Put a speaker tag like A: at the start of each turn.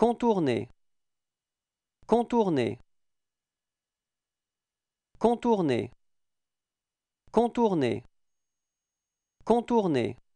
A: Contourner. Contourner. Contourner. Contourner.
B: Contourner.